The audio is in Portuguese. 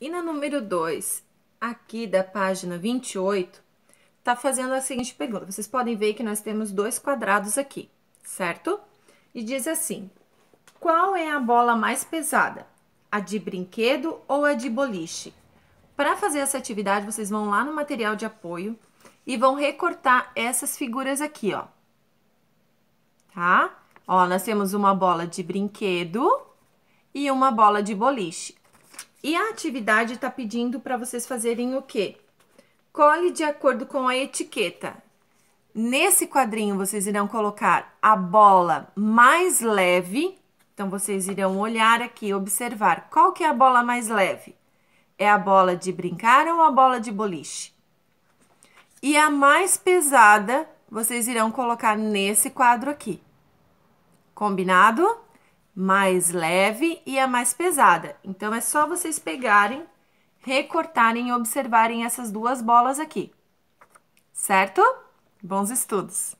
E na número 2, aqui da página 28, está fazendo a seguinte pergunta. Vocês podem ver que nós temos dois quadrados aqui, certo? E diz assim, qual é a bola mais pesada? A de brinquedo ou a de boliche? Para fazer essa atividade, vocês vão lá no material de apoio e vão recortar essas figuras aqui, ó. Tá? Ó, nós temos uma bola de brinquedo e uma bola de boliche. E a atividade está pedindo para vocês fazerem o quê? Cole de acordo com a etiqueta. Nesse quadrinho, vocês irão colocar a bola mais leve. Então, vocês irão olhar aqui, observar. Qual que é a bola mais leve? É a bola de brincar ou a bola de boliche? E a mais pesada, vocês irão colocar nesse quadro aqui. Combinado? mais leve e a é mais pesada. Então, é só vocês pegarem, recortarem e observarem essas duas bolas aqui. Certo? Bons estudos!